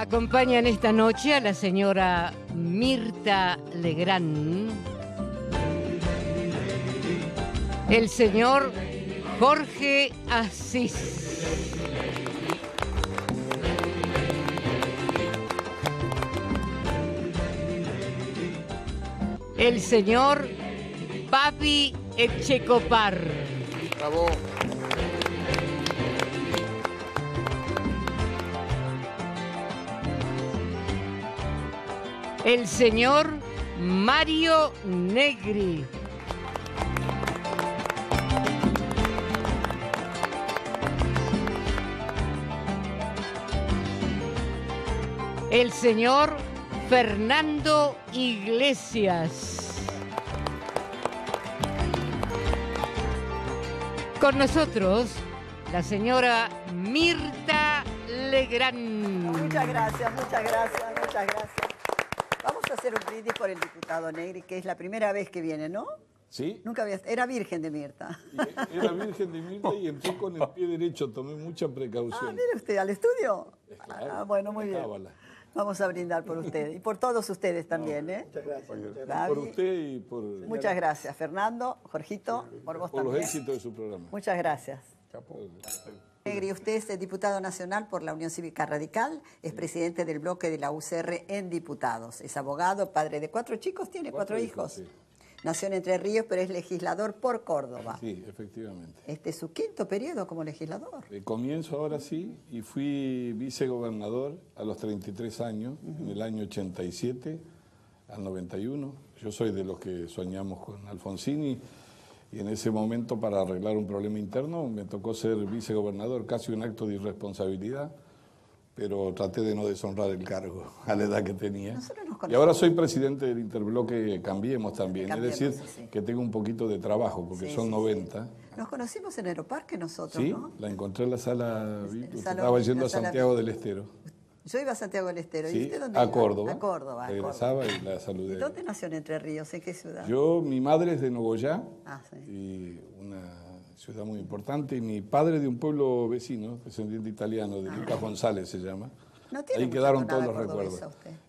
Acompañan esta noche a la señora Mirta Legrand, el señor Jorge Asís. El señor Papi Echecopar. el señor Mario Negri. El señor Fernando Iglesias. Con nosotros, la señora Mirta Legrand. Muchas gracias, muchas gracias, muchas gracias hacer un brindis por el diputado Negri, que es la primera vez que viene, ¿no? Sí. Nunca había... Era virgen de Mirta. Era virgen de Mirta y entré con el pie derecho, tomé mucha precaución. Ah, mire usted, ¿al estudio? Eh, claro, ah, bueno, muy bien. Vamos a brindar por usted y por todos ustedes también. ¿eh? Muchas gracias. Por, usted y por... Muchas gracias, Fernando, Jorgito, por vos también. Por los éxitos de su programa. Muchas gracias. Chapo. Pues usted es diputado nacional por la Unión Cívica Radical, es presidente del bloque de la UCR en diputados, es abogado, padre de cuatro chicos, tiene cuatro, hijos. Nació en Entre Ríos, pero es legislador por Córdoba. Sí, efectivamente. Este es su quinto periodo como legislador. Eh, comienzo ahora sí y fui vicegobernador a los 33 años, en el año 87 al 91. Yo soy de los que soñamos con Alfonsini y en ese momento, para arreglar un problema interno, me tocó ser vicegobernador, casi un acto de irresponsabilidad, pero traté de no deshonrar el cargo a la edad que tenía. Y ahora soy presidente del interbloque Cambiemos también, es decir, que tengo un poquito de trabajo, porque son 90. Nos conocimos en Aeroparque nosotros, ¿no? Sí, la encontré en la sala, estaba yendo a Santiago del Estero. Yo iba a Santiago del Estero. ¿Y usted dónde a Córdoba. A Córdoba. y la saludé. ¿Y dónde nació en Entre Ríos? ¿En qué ciudad? Yo, mi madre es de Nogoyá, ah, una ciudad muy importante, y mi padre de un pueblo vecino, descendiente italiano, de Lucas ah. González se llama. No Ahí quedaron todos los recuerdos.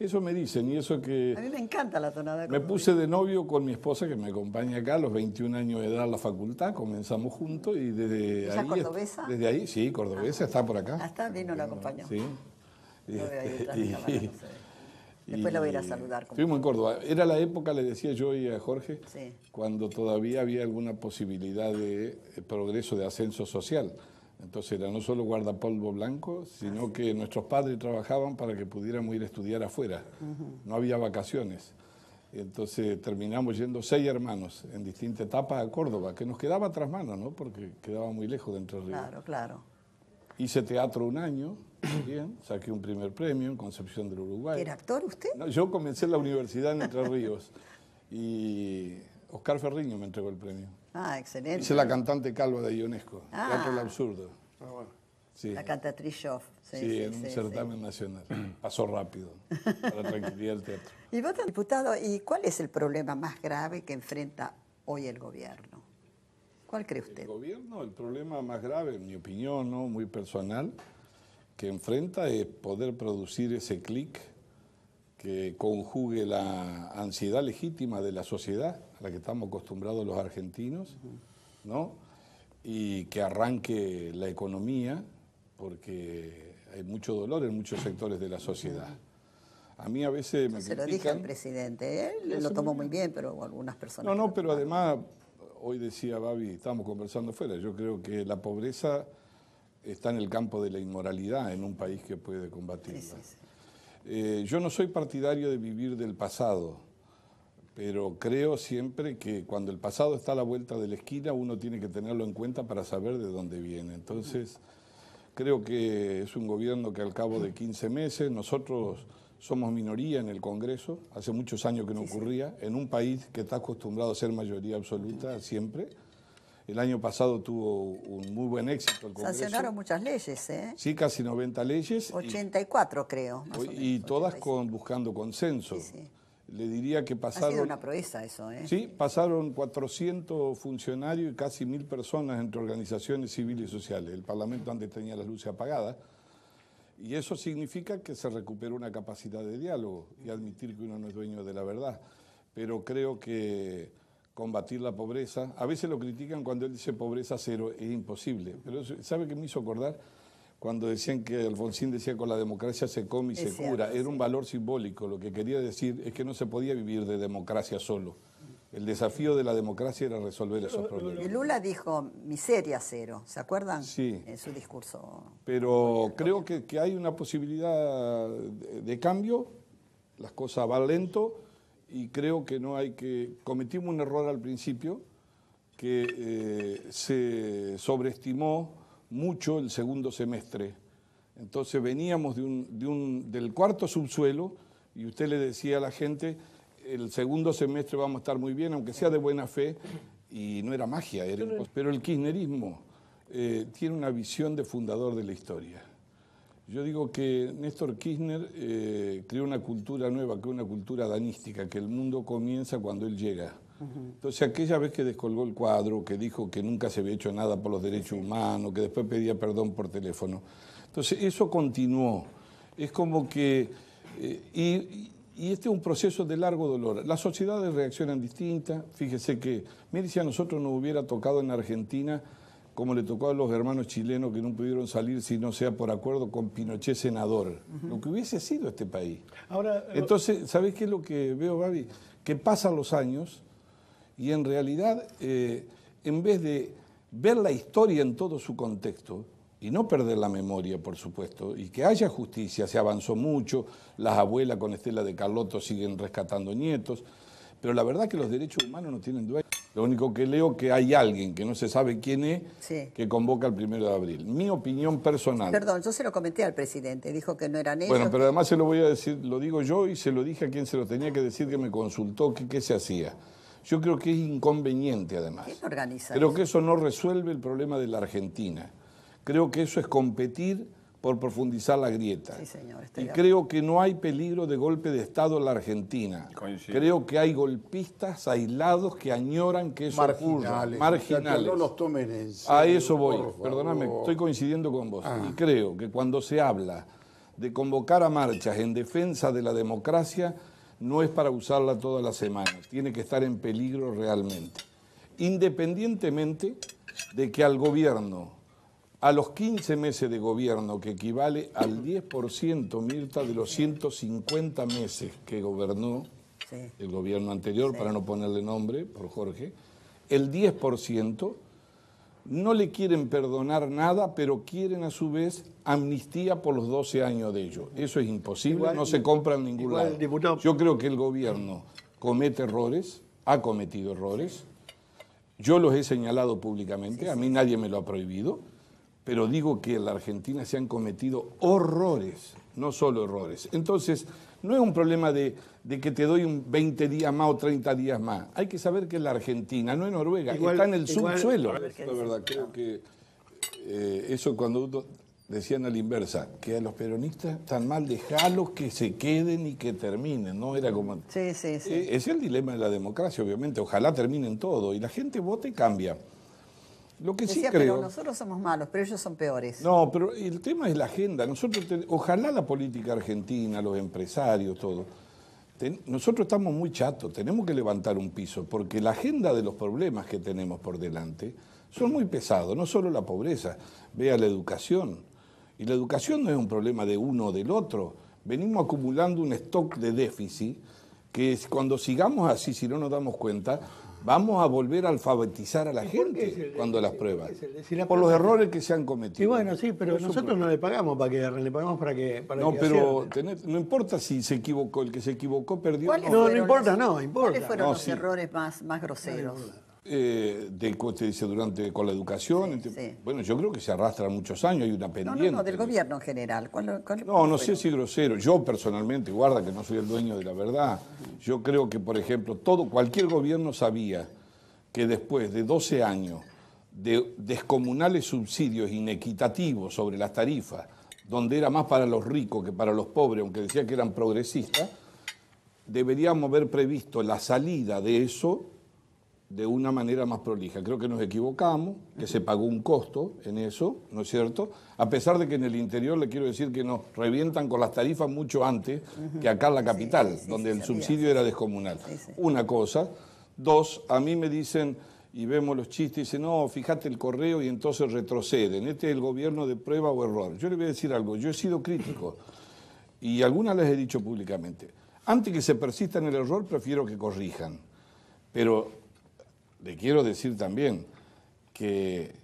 Eso me dicen y eso que... A mí me encanta la tonada. Me puse de novio con mi esposa que me acompaña acá a los 21 años de edad a la facultad, comenzamos juntos y desde ahí... cordobesa? Desde ahí, sí, cordobesa, ah. está por acá. Hasta vino la acompañó. Sí. Después voy a ir a saludar. Fuimos en Córdoba. Era la época, le decía yo y a Jorge, cuando todavía había alguna posibilidad de eh, progreso, de ascenso social. Entonces era no solo guardapolvo blanco, sino que nuestros padres trabajaban para que pudiéramos ir a estudiar afuera. No había vacaciones. Entonces terminamos yendo seis hermanos en distintas etapas a Córdoba, que nos quedaba tras manos, ¿no? Porque quedaba muy lejos de Entre Ríos. Claro, claro. Hice teatro un año, bien, saqué un primer premio en Concepción del Uruguay. ¿Era actor usted? No, yo comencé en la universidad en Entre Ríos y Oscar Ferriño me entregó el premio. Ah, excelente. Hice la cantante calva de Ionesco, Teatro ah. del Absurdo. Ah, bueno. sí. La cantatriz Joff. Sí, sí, en un certamen nacional. Pasó rápido, para tranquilizar tranquilidad del teatro. Y vos, diputado, ¿y cuál es el problema más grave que enfrenta hoy el gobierno? ¿Cuál cree usted? El gobierno, el problema más grave, en mi opinión, ¿no? muy personal, que enfrenta es poder producir ese clic que conjugue la ansiedad legítima de la sociedad, a la que estamos acostumbrados los argentinos, ¿no? y que arranque la economía, porque hay mucho dolor en muchos sectores de la sociedad. A mí a veces me Se lo dije al presidente, ¿eh? lo tomo muy bien, pero algunas personas... No, no, pero además hoy decía Babi, estábamos conversando fuera, yo creo que la pobreza está en el campo de la inmoralidad en un país que puede combatirla. Eh, yo no soy partidario de vivir del pasado, pero creo siempre que cuando el pasado está a la vuelta de la esquina uno tiene que tenerlo en cuenta para saber de dónde viene. Entonces, creo que es un gobierno que al cabo de 15 meses nosotros somos minoría en el Congreso, hace muchos años que no ocurría, en un país que está acostumbrado a ser mayoría absoluta siempre. El año pasado tuvo un muy buen éxito el Congreso. Sancionaron muchas leyes, ¿eh? Sí, casi 90 leyes. 84 creo. y todas con, buscando consenso. Le diría que pasaron... Ha sido una proeza eso, ¿eh? Sí, pasaron 400 funcionarios y casi mil personas entre organizaciones civiles y sociales. El Parlamento antes tenía las luces apagadas. Y eso significa que se recupera una capacidad de diálogo y admitir que uno no es dueño de la verdad. Pero creo que combatir la pobreza, a veces lo critican cuando él dice pobreza cero, es imposible. Pero ¿sabe qué me hizo acordar? Cuando decían que Alfonsín decía con la democracia se come y se cura, era un valor simbólico. Lo que quería decir es que no se podía vivir de democracia solo el desafío de la democracia era resolver esos problemas. Lula dijo miseria cero, ¿se acuerdan? Sí. En su discurso. Pero creo que, hay una posibilidad de, cambio, las cosas van lento y creo que no hay que... Cometimos un error al principio que eh, se sobreestimó mucho el segundo semestre. Entonces veníamos de un, del cuarto subsuelo y usted le decía a la gente el segundo semestre vamos a estar muy bien, aunque sea de buena fe, y no era magia, pero el kirchnerismo eh, tiene una visión de fundador de la historia. Yo digo que Néstor Kirchner eh, creó una cultura nueva, creó una cultura danística, que el mundo comienza cuando él llega. Entonces aquella vez que descolgó el cuadro, que dijo que nunca se había hecho nada por los derechos humanos, que después pedía perdón por teléfono. Entonces eso continuó. Es como que... Eh, y, y este es un proceso de largo dolor. Las sociedades reaccionan distintas. Fíjese que, mire, si a nosotros nos hubiera tocado en Argentina, como le tocó a los hermanos chilenos que no pudieron salir si no sea por acuerdo con Pinochet senador, lo que hubiese sido este país. Ahora, Entonces, ¿sabés qué es lo que veo, Babi? Que pasan los años y en realidad, eh, en vez de ver la historia en todo su contexto, y no perder la memoria, por supuesto, y que haya justicia. Se avanzó mucho, las abuelas con Estela de Carlotto siguen rescatando nietos, pero la verdad que los derechos humanos no tienen dueño. Lo único que leo que hay alguien que no se sabe quién es que convoca el primero de abril. Mi opinión personal. Perdón, yo se lo comenté al presidente, dijo que no eran ellos. Bueno, pero además se lo voy a decir, lo digo yo y se lo dije a quien se lo tenía que decir que me consultó que qué se hacía. Yo creo que es inconveniente además. ¿Quién organiza? Creo que eso no resuelve el problema de la Argentina. Creo que eso es competir por profundizar la grieta. y creo que no hay peligro de golpe de Estado en la Argentina. Creo que hay golpistas aislados que añoran que eso marginales, ocurra. Marginales. no los tomen en serio, A eso voy. Perdóname, estoy coincidiendo con vos. Ah. Y creo que cuando se habla de convocar a marchas en defensa de la democracia, no es para usarla todas las semanas. Tiene que estar en peligro realmente. Independientemente de que al gobierno a los 15 meses de gobierno, que equivale al 10%, Mirta, de los 150 meses que gobernó el gobierno anterior, para no ponerle nombre, por Jorge, el 10%, no le quieren perdonar nada, pero quieren a su vez amnistía por los 12 años de ellos. Eso es imposible, no se compra en ningún lado. Yo creo que el gobierno comete errores, ha cometido errores. Yo los he señalado públicamente, a mí nadie me lo ha prohibido pero digo que en la Argentina se han cometido horrores, no solo errores. Entonces, no es un problema de, que te doy un 20 días más o 30 días más. Hay que saber que la Argentina, no en Noruega, está en el subsuelo. La verdad, creo que eh, eso cuando decían a la inversa, que a los peronistas están mal dejarlos que se queden y que terminen, ¿no? Era como... Sí, sí, sí. Eh, es el dilema de la democracia, obviamente. Ojalá terminen todo. Y la gente vote y cambia. Lo que sí creo. Pero nosotros somos malos, pero ellos son peores. No, pero el tema es la agenda. Nosotros, ojalá la política argentina, los empresarios, todo. nosotros estamos muy chatos, tenemos que levantar un piso, porque la agenda de los problemas que tenemos por delante son muy pesados. No solo la pobreza, vea la educación. Y la educación no es un problema de uno o del otro. Venimos acumulando un stock de déficit que cuando sigamos así, si no nos damos cuenta, Vamos a volver a alfabetizar a la gente cuando las pruebas. por los errores que se han cometido. Y bueno, sí, pero nosotros no le pagamos para que le pagamos para que. no, pero no importa si se equivocó, el que se equivocó perdió. No, no importa, no, importa. ¿Cuáles fueron los errores más, más groseros? eh, usted dice, durante con la educación. Bueno, yo creo que se arrastra muchos años, hay una pendiente. No, no, del gobierno en general. no, no sé si grosero. Yo personalmente, guarda que no soy el dueño de la verdad. Yo creo que, por ejemplo, todo, cualquier gobierno sabía que después de 12 años de descomunales subsidios inequitativos sobre las tarifas, donde era más para los ricos que para los pobres, aunque decía que eran progresistas, deberíamos haber previsto la salida de eso de una manera más prolija. Creo que nos equivocamos, que se pagó un costo en eso, ¿no es cierto? A pesar de que en el interior le quiero decir que nos revientan con las tarifas mucho antes que acá en la capital, donde el subsidio era descomunal. Una cosa. Dos, a mí me dicen, y vemos los chistes, dicen, no, fíjate el correo y entonces retroceden. Este es el gobierno de prueba o error. Yo le voy a decir algo, yo he sido crítico y algunas les he dicho públicamente. Antes que se persista en el error, prefiero que corrijan. Pero le quiero decir también que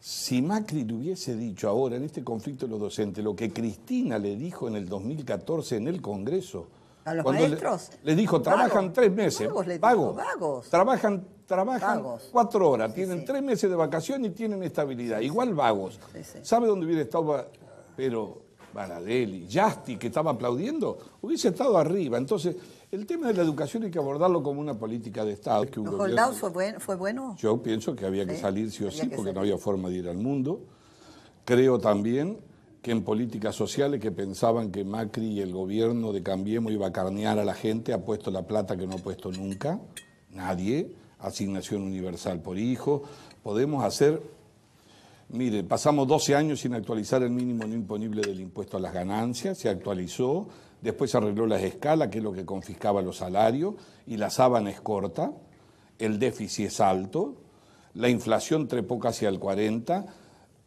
si Macri le hubiese dicho ahora en este conflicto de los docentes lo que Cristina le dijo en el 2014 en el Congreso, Cuando Le, dijo, trabajan tres meses. Vagos, Trabajan, trabajan cuatro horas, tienen tres meses de vacación y tienen estabilidad. Igual vagos. ¿Sabe dónde hubiera estado? Pero Baradelli, Yasti, que estaba aplaudiendo, hubiese estado arriba. Entonces, el tema de la educación hay que abordarlo como una política de Estado. Que fue, bueno? Yo pienso que había que salir sí o sí, porque no había forma de ir al mundo. Creo también que en políticas sociales que pensaban que Macri y el gobierno de Cambiemos iba a carnear a la gente, ha puesto la plata que no ha puesto nunca nadie, asignación universal por hijo, podemos hacer Mire, pasamos 12 años sin actualizar el mínimo no imponible del impuesto a las ganancias, se actualizó, después se arregló las escalas, que es lo que confiscaba los salarios, y la sábana es corta, el déficit es alto, la inflación trepó casi al 40,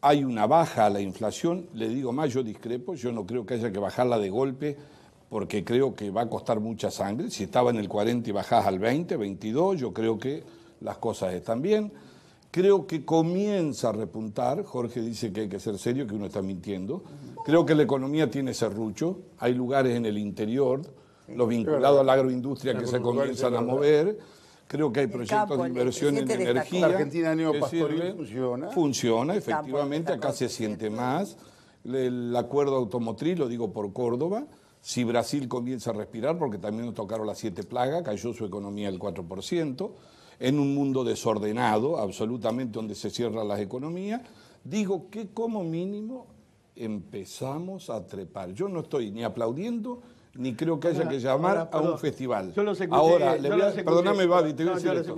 hay una baja a la inflación, le digo más, yo discrepo, yo no creo que haya que bajarla de golpe porque creo que va a costar mucha sangre, si estaba en el 40 y bajás al 20, 22, yo creo que las cosas están bien Creo que comienza a repuntar. Jorge dice que hay que ser serio, que uno está mintiendo. Creo que la economía tiene serrucho. Hay lugares en el interior, los vinculados a la agroindustria, que se comienzan a mover. Creo que hay proyectos de inversión en energía. La Argentina neopastoril funciona. Funciona, efectivamente. Acá se siente más. El acuerdo automotriz, lo digo por Córdoba. Si Brasil comienza a respirar, porque también nos tocaron las siete plagas, cayó su economía el 4% en un mundo desordenado, absolutamente donde se cierran las economías, digo que como mínimo empezamos a trepar. Yo no estoy ni aplaudiendo ni creo que haya que llamar a un festival. Yo lo ahora, perdóname, Babi, te voy a decir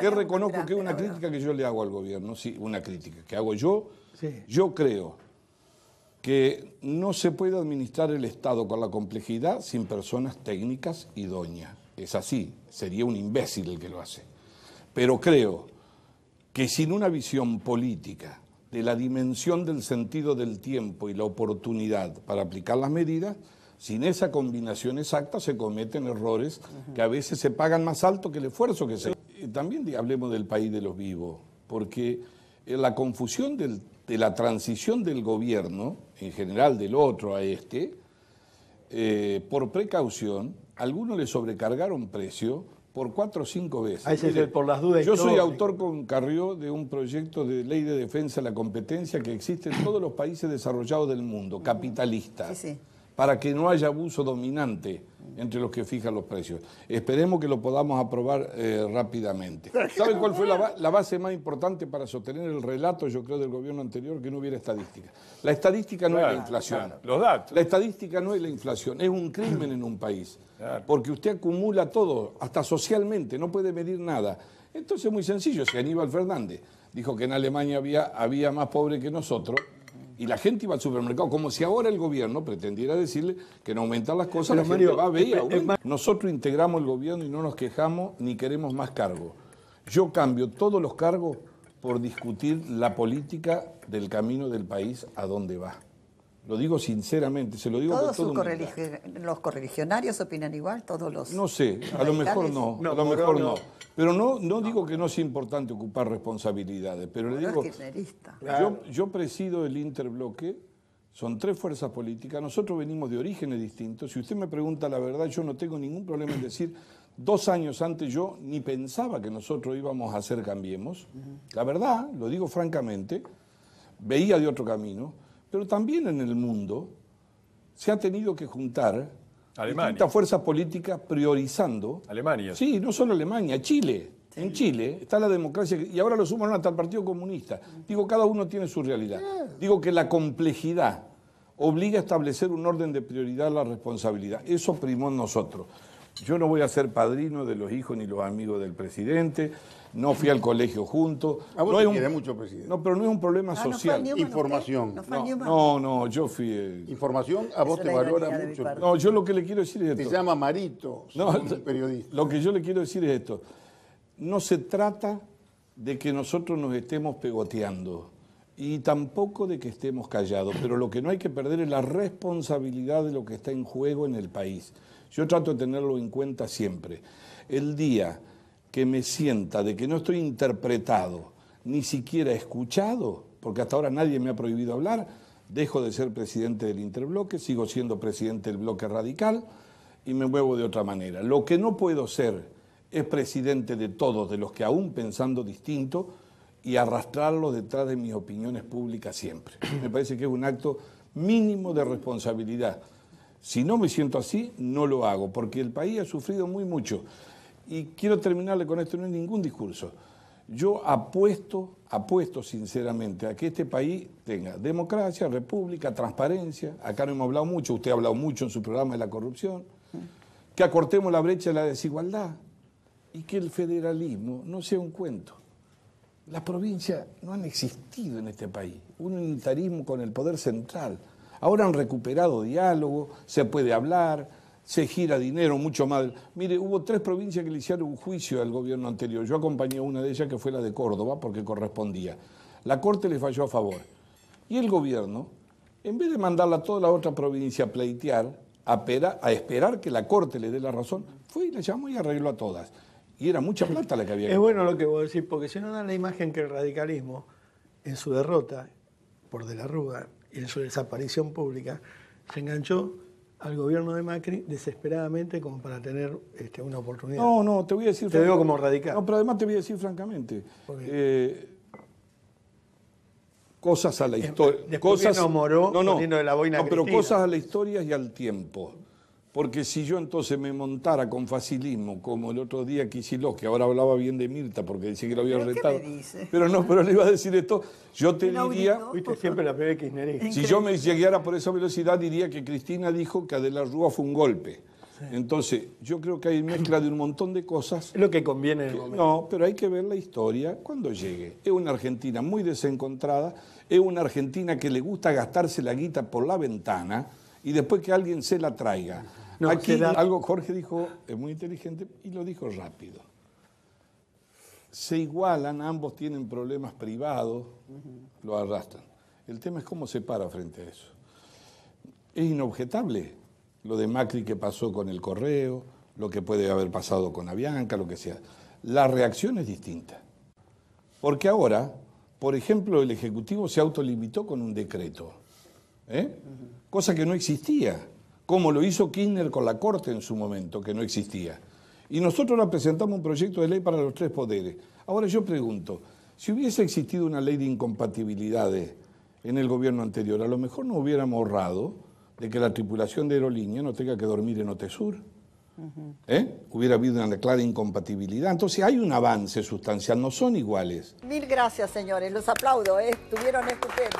que reconozco que es una crítica que yo le hago al gobierno, sí, una crítica que hago yo. Yo creo que no se puede administrar el Estado con la complejidad sin personas técnicas y doña Es así, sería un imbécil el que lo hace. Pero creo que sin una visión política de la dimensión del sentido del tiempo y la oportunidad para aplicar las medidas, sin esa combinación exacta se cometen errores que a veces se pagan más alto que el esfuerzo que se eh, también hablemos del país de los vivos, porque eh, la confusión de la transición del gobierno, en general del otro a este, eh, por precaución, algunos le sobrecargaron precio por cuatro o cinco veces. Ah, por las dudas yo soy autor con Carrió de un proyecto de ley de defensa de la competencia que existe en todos los países desarrollados del mundo, capitalista, para que no haya abuso dominante entre los que fijan los precios. Esperemos que lo podamos aprobar eh, rápidamente. ¿Saben cuál fue la, base más importante para sostener el relato, yo creo, del gobierno anterior? Que no hubiera estadística. La estadística no es la inflación. los datos. La estadística no es la inflación, es un crimen en un país. Porque usted acumula todo, hasta socialmente, no puede medir nada. Entonces, muy sencillo, si Aníbal Fernández dijo que en Alemania había, había más pobres que nosotros, y la gente iba al supermercado, como si ahora el gobierno pretendiera decirle que no aumentar las cosas, la gente va, eh, eh, a nosotros integramos el gobierno y no nos quejamos ni queremos más cargos. Yo cambio todos los cargos por discutir la política del camino del país a dónde va. Lo digo sinceramente, se lo digo todos los correligionarios opinan igual, todos los No sé, a lo mejor no, a lo mejor no. Pero no, no, digo que no es importante ocupar responsabilidades, pero le digo yo, yo presido el interbloque, son tres fuerzas políticas, nosotros venimos de orígenes distintos. Si usted me pregunta la verdad, yo no tengo ningún problema en decir dos años antes yo ni pensaba que nosotros íbamos a hacer Cambiemos. La verdad, lo digo francamente, veía de otro camino pero también en el mundo se ha tenido que juntar distintas fuerzas políticas priorizando. Alemania. Sí, no solo Alemania, Chile. En Chile está la democracia y ahora lo suman hasta el Partido Comunista. Digo, cada uno tiene su realidad. Eh. Digo que la complejidad obliga a establecer un orden de prioridad a la responsabilidad. Eso primó en nosotros. Yo no voy a ser padrino de los hijos ni los amigos del presidente, no fui al colegio junto. A vos no te quiere mucho, presidente. No, pero no es un problema ah, social. Información. No, no, yo fui. Eh, Información a vos te valora mucho. No, yo lo que le quiero decir es esto. Te llama Marito, no, periodista. Lo que yo le quiero decir es esto. No se trata de que nosotros nos estemos pegoteando y tampoco de que estemos callados, pero lo que no hay que perder es la responsabilidad de lo que está en juego en el país. Yo trato de tenerlo en cuenta siempre. El día que me sienta de que no estoy interpretado, ni siquiera escuchado, porque hasta ahora nadie me ha prohibido hablar, dejo de ser presidente del interbloque, sigo siendo presidente del bloque radical y me muevo de otra manera. Lo que no puedo ser es presidente de todos, de los que aún pensando distinto, y arrastrarlos detrás de mis opiniones públicas siempre. Me parece que es un acto mínimo de responsabilidad si no me siento así, no lo hago, porque el país ha sufrido muy mucho. Y quiero terminarle con esto, no hay ningún discurso. Yo apuesto, apuesto sinceramente a que este país tenga democracia, república, transparencia. Acá no hemos hablado mucho, usted ha hablado mucho en su programa de la corrupción. Que acortemos la brecha de la desigualdad y que el federalismo no sea un cuento. Las provincias no han existido en este país. Un unitarismo con el poder central Ahora han recuperado diálogo, se puede hablar, se gira dinero mucho más. Mire, hubo tres provincias que le hicieron un juicio al gobierno anterior. Yo acompañé a una de ellas que fue la de Córdoba porque correspondía. La Corte le falló a favor. Y el gobierno, en vez de mandarla a toda la otra provincia a pleitear, a, a esperar que la Corte le dé la razón, fue y la llamó y arregló a todas. Y era mucha plata la que había. Es bueno lo que vos decís, porque si no dan la imagen que el radicalismo, en su derrota por De la Ruga y en su desaparición pública, se enganchó al gobierno de Macri desesperadamente como para tener este, una oportunidad. No, no, te voy a decir... Te veo como radical. No, pero además te voy a decir francamente. Eh, cosas a la em, historia. Cosas no no, de la boina. No, pero cosas a la historia y al tiempo. Porque si yo entonces me montara con facilismo, como el otro día Kicillof, que ahora hablaba bien de Mirta porque decía que lo había retado. Pero no, pero le iba a decir esto. Yo te diría. siempre la es kirchnerista. Si yo me llegara por esa velocidad, diría que Cristina dijo que de Rúa fue un golpe. Entonces, yo creo que hay mezcla de un montón de cosas. lo que conviene No, pero hay que ver la historia cuando llegue. Es una Argentina muy desencontrada, es una Argentina que le gusta gastarse la guita por la ventana y después que alguien se la traiga. Aquí algo Jorge dijo, es muy inteligente y lo dijo rápido. Se igualan, ambos tienen problemas privados, lo arrastran. El tema es cómo se para frente a eso. Es inobjetable lo de Macri que pasó con el correo, lo que puede haber pasado con Avianca, lo que sea. La reacción es distinta. Porque ahora, por ejemplo, el Ejecutivo se autolimitó con un decreto. ¿Eh? cosa que no existía, como lo hizo Kirchner con la Corte en su momento, que no existía. Y nosotros ahora presentamos un proyecto de ley para los tres poderes. Ahora yo pregunto, si hubiese existido una ley de incompatibilidades en el gobierno anterior, a lo mejor no hubiéramos ahorrado de que la tripulación de aerolínea no tenga que dormir en Otesur. ¿Eh? Hubiera habido una clara incompatibilidad. Entonces hay un avance sustancial, no son iguales. Mil gracias, señores. Los aplaudo, ¿eh? estuvieron estupendo.